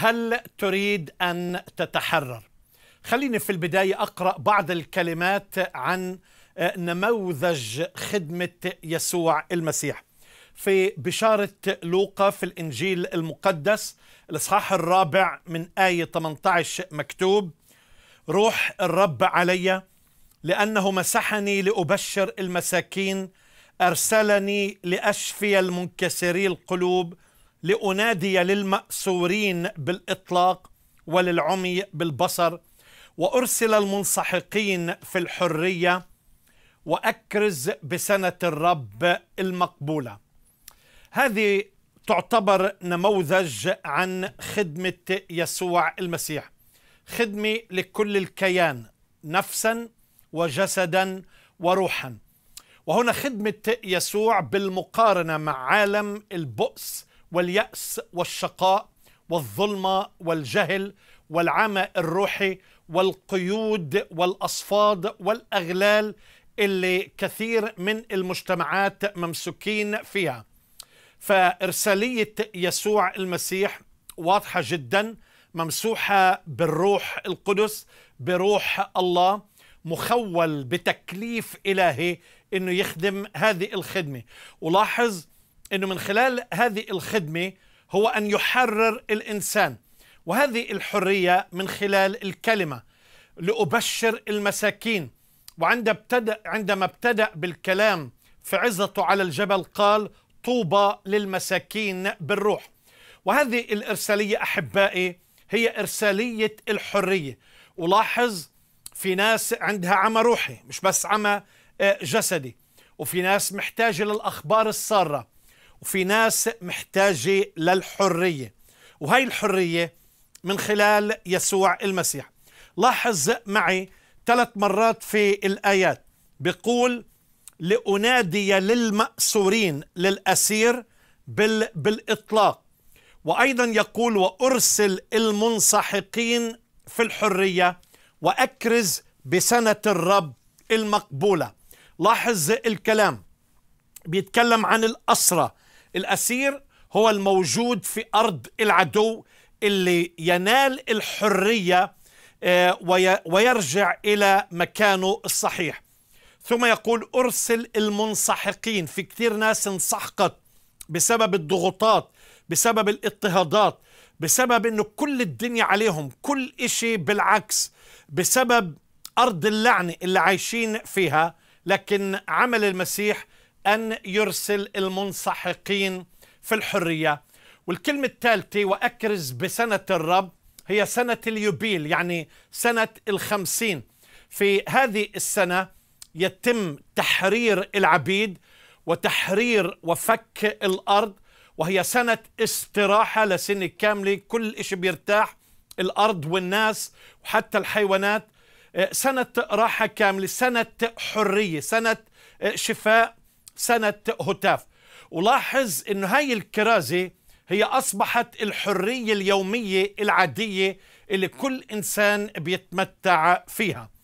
هل تريد أن تتحرر؟ خليني في البداية أقرأ بعض الكلمات عن آه، نموذج خدمة يسوع المسيح في بشارة لوقا في الإنجيل المقدس الإصحاح الرابع من آية 18 مكتوب روح الرب علي لأنه مسحني لأبشر المساكين أرسلني لأشفي المنكسري القلوب لأنادي للمأسورين بالإطلاق وللعمي بالبصر وأرسل المنسحقين في الحرية وأكرز بسنة الرب المقبولة هذه تعتبر نموذج عن خدمة يسوع المسيح خدمة لكل الكيان نفسا وجسدا وروحا وهنا خدمة يسوع بالمقارنة مع عالم البؤس واليأس والشقاء والظلمة والجهل والعمى الروحي والقيود والأصفاد والأغلال اللي كثير من المجتمعات ممسوكين فيها فإرسالية يسوع المسيح واضحة جدا ممسوحة بالروح القدس بروح الله مخول بتكليف إلهي أنه يخدم هذه الخدمة ولاحظ انه من خلال هذه الخدمه هو ان يحرر الانسان وهذه الحريه من خلال الكلمه لابشر المساكين وعندما ابتدا عندما ابتدا بالكلام في عزته على الجبل قال طوبى للمساكين بالروح وهذه الارساليه احبائي هي ارساليه الحريه ولاحظ في ناس عندها عمى روحي مش بس عمى آه، جسدي وفي ناس محتاجه للاخبار الساره وفي ناس محتاجة للحرية وهي الحرية من خلال يسوع المسيح لاحظ معي ثلاث مرات في الآيات بيقول لأنادي للمأسورين للأسير بال بالإطلاق وأيضا يقول وأرسل المنسحقين في الحرية وأكرز بسنة الرب المقبولة لاحظ الكلام بيتكلم عن الأسرة الأسير هو الموجود في أرض العدو اللي ينال الحرية آه، ويرجع إلى مكانه الصحيح ثم يقول أرسل المنسحقين في كثير ناس انسحقت بسبب الضغوطات بسبب الاضطهادات بسبب أنه كل الدنيا عليهم كل إشي بالعكس بسبب أرض اللعنة اللي عايشين فيها لكن عمل المسيح أن يرسل المنسحقين في الحرية والكلمة الثالثة وأكرز بسنة الرب هي سنة اليوبيل يعني سنة الخمسين في هذه السنة يتم تحرير العبيد وتحرير وفك الأرض وهي سنة استراحة لسنة كاملة كل شيء بيرتاح الأرض والناس وحتى الحيوانات آه، سنة راحة كاملة سنة حرية سنة آه، شفاء سنة هتاف ولاحظ أن هاي الكرازة هي أصبحت الحرية اليومية العادية اللي كل إنسان بيتمتع فيها